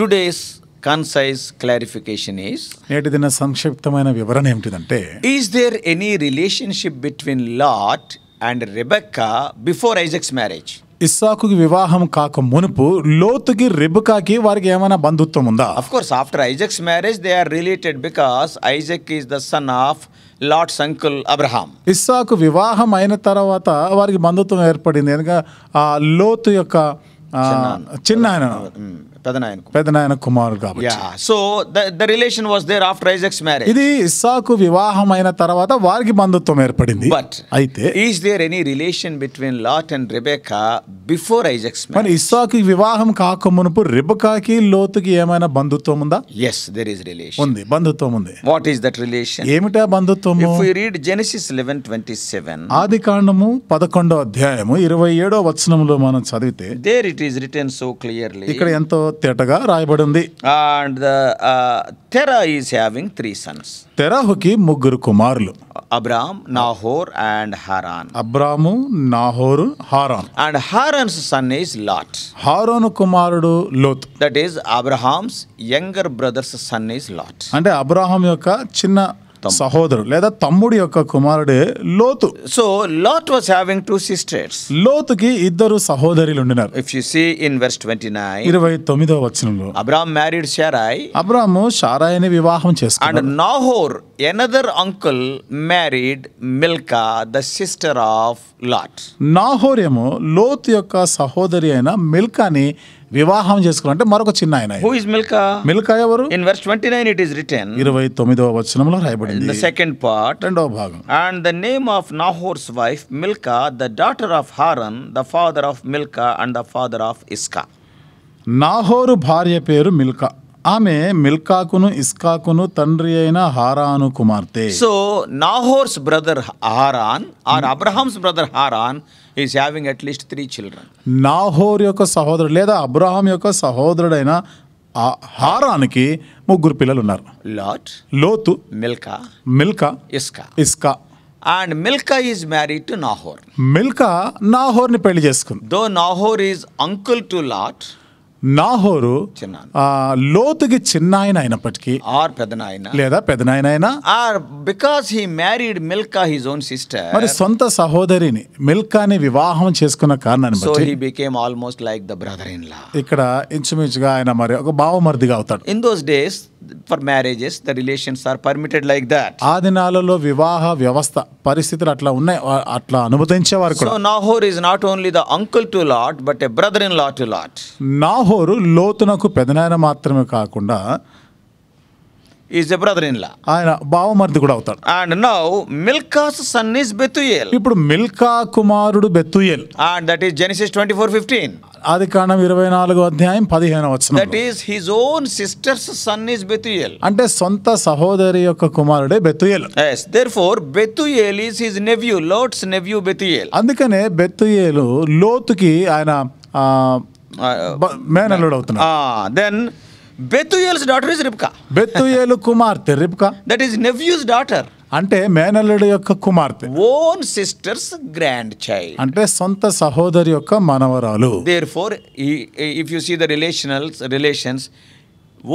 today's concise clarification is నేటి దిన సంక్షిప్తమైన వివరణ ఏమిటిదంటే is there any relationship between Lot and Rebekah before Isaac's marriage ఇస్సాకుకి వివాహం కాక మునుపు లోతుకి రెబుకాకి వారికి ఏమైనా బంధుత్వం ఉందా of course after Isaac's marriage they are related because Isaac is the son of Lot's uncle Abraham ఇస్సాకు వివాహం అయిన తర్వాత వారికి బంధుత్వం ఏర్పడింది ఎందుకంటే ఆ లోతు యొక్క చిన్న పెదనాయన పెదనాయన కుమారుడు కాబట్టి so the relation was there after Isaac's marriage ఇది ఇస్సాకు వివాహం అయిన తర్వాత వారికి బంధుత్వం ఏర్పడింది బట్ అయితే is there any relation between Lot and Rebekah before Isaac's మరి ఇస్సాకు వివాహం కాక మునుపు రిబకాకి లోతుకి ఏమైనా బంధుత్వం ఉందా ఎస్ దేర్ ఇస్ రిలేషన్ ఉంది బంధుత్వం ఉంది వాట్ ఈస్ దట్ రిలేషన్ ఏమిటా బంధుత్వం ఇఫ్ యు రీడ్ జెనసిస్ 11:27 ఆది కాండము 11వ అధ్యాయము 27వ వచనంలో మనం చదివితే there it is written so clearly ఇక్కడ ఎంతో తేటగా రాయబడింది and Terah is having three sons తెరాహుకి ముగ్గురు కుమారులు అబ్రామ్ నాహోర్ అండ్ హారాన్ అబ్రాము నాహోరు Haran and Haran's son is Lot హారోను కుమారుడు Lot that is Abraham's younger brother's son is Lot అంటే అబ్రహాం యొక్క చిన్న సహోదరు లేదా తమ్ముడు యొక్క కుమారుడే లోతు so Lot was having two sisters లోతుకి ఇద్దరు సహోదరులు ఉండినారు if you see in verse 29 29వ వచనంలో అబ్రామ్ మ్యారీడ్ శారై అబ్రాము శారాయిని వివాహం చేసుకున్నాడు and Nahor another uncle married Milcah the sister of Lot Nahor ఏమో లోతు యొక్క సహోదరి అయిన మిల్కాని వివాహం చేసుకున్నారంటే మరొక చిన్న ఆయన హూ ఇస్ మిల్కా మిల్కా ఎవరు in verse 29 it is written 29వ వచనంలో రాయబడింది ద సెకండ్ పార్ట్ రెండవ భాగం and the name of Nahor's wife Milcah the daughter of Haran the father of Milcah and the father of Iscah నాహోరు భార్య పేరు మిల్కా ఆమె మిల్కాకును ఇస్కాకును తండ్రి అయిన హారాను కుమార్తె so Nahor's brother Haran or Abraham's brother Haran is having at least three children Nahor యొక్క సహోదరుడు లేదా అబ్రహాం యొక్క సహోదరుడైన హారానికి ముగ్గురు పిల్లలు ఉన్నారు లాట్ లోతు Milcah Milcah Iscah Iscah and Milcah is married to Nahor Milcah నాహోర్ని పెళ్లి చేసుకుంది though Nahor is uncle to Lot నాహోరు లోతుకి చిన్న ఆయన అయినప్పటికీ ఆర్ పెద్దనాయన లేదా పెద్దనాయన ఆయన or because he married Milcah his own sister మరి సొంత సహోదరిని మిల్కాని వివాహం చేసుకున్న కారణాన్ని so he became almost like the brother in law ఇక్కడ ఇంచుమించుగా ఆయన మరి ఒక బావమర్దిగా అవుతాడు in those days for marriages the relations are permitted like that ఆ దినాలలో వివాహ వ్యవస్థ పరిస్థితులు అట్లా ఉన్నాయి అట్లా అనుమతించేవారు కూడా Nahor is not only the uncle to Lot but a brother in law to Lot Nahor నాహోరు లోతునకు పెదనాయన మాత్రమే కాకుండా is a brother in law ఆయన బావమర్ది కూడా అవుతాడు and now Milcah's son is Bethuel ఇప్పుడు మిల్కా కుమారుడు Bethuel and that is Genesis 24:15 ఆది కాండం నాలుగు అధ్యాయం 15వ వచనం that is his own sister's son is Bethuel అంటే సొంత సహోదరి యొక్క కుమారుడే బెతుయేల్ yes therefore Bethuel is his nephew Lot's nephew Bethuel అందుకనే బెతుయేలు లోతుకి ఆయన మేనల్లుడు అవుతున్నాడు then Bethuel's daughter is Rebekah బెతుయేలు కుమార్తె Rebekah that is nephew's daughter అంటే మేనల్లుడు యొక్క కుమార్తె ఓన్ సిస్టర్స్ గ్రాండ్ చైల్డ్ అంటే సొంత సహోదరి యొక్క మనవరాలు therefore if you see the relationals relations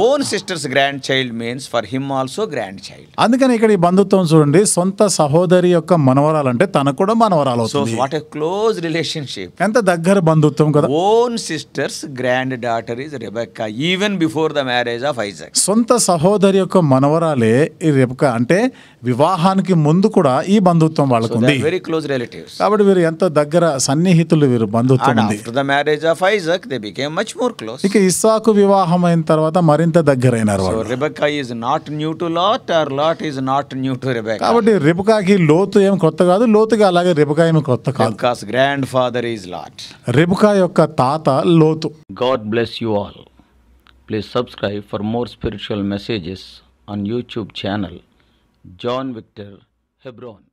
own sister's grandchild means for him also grandchild అందుకని ఇక్కడ ఈ బంధుత్వం చూడండి సొంత సహోదరి యొక్క మనవరాలు అంటే తనకు కూడా మనవరాలు so what a close relationship ఎంత దగ్గర బంధుత్వం కదా own sister's granddaughter is Rebekah even before the marriage of Isaac సొంత సహోదరి యొక్క మనవరాలే ఈ రిబెక్క అంటే వివాహానికి ముందు కూడా ఈ బంధుత్వం వాళ్ళకు ఉంది వెరీ క్లోజ్ రిలేటివ్స్ కాబట్టి వీరు ఎంత దగ్గర సన్నిహితులు వీరు బంధుత్వం the marriage of Isaac they became much more close ఇక ఇస్సాకు వివాహం అయిన తర్వాత మరి మరింత దగ్గరైనారు so Rebekah is not new to Lot or Lot is not new to Rebekah కాబట్టి రిబెకాకి లోతు ఏం కొత్త కాదు లోతుకి అలాగే రిబెకా ఏమి కొత్త కాదు because grandfather is Lot Rebekah యొక్క తాత లోతు God bless you all please subscribe for more spiritual messages on YouTube channel John Victor Hebron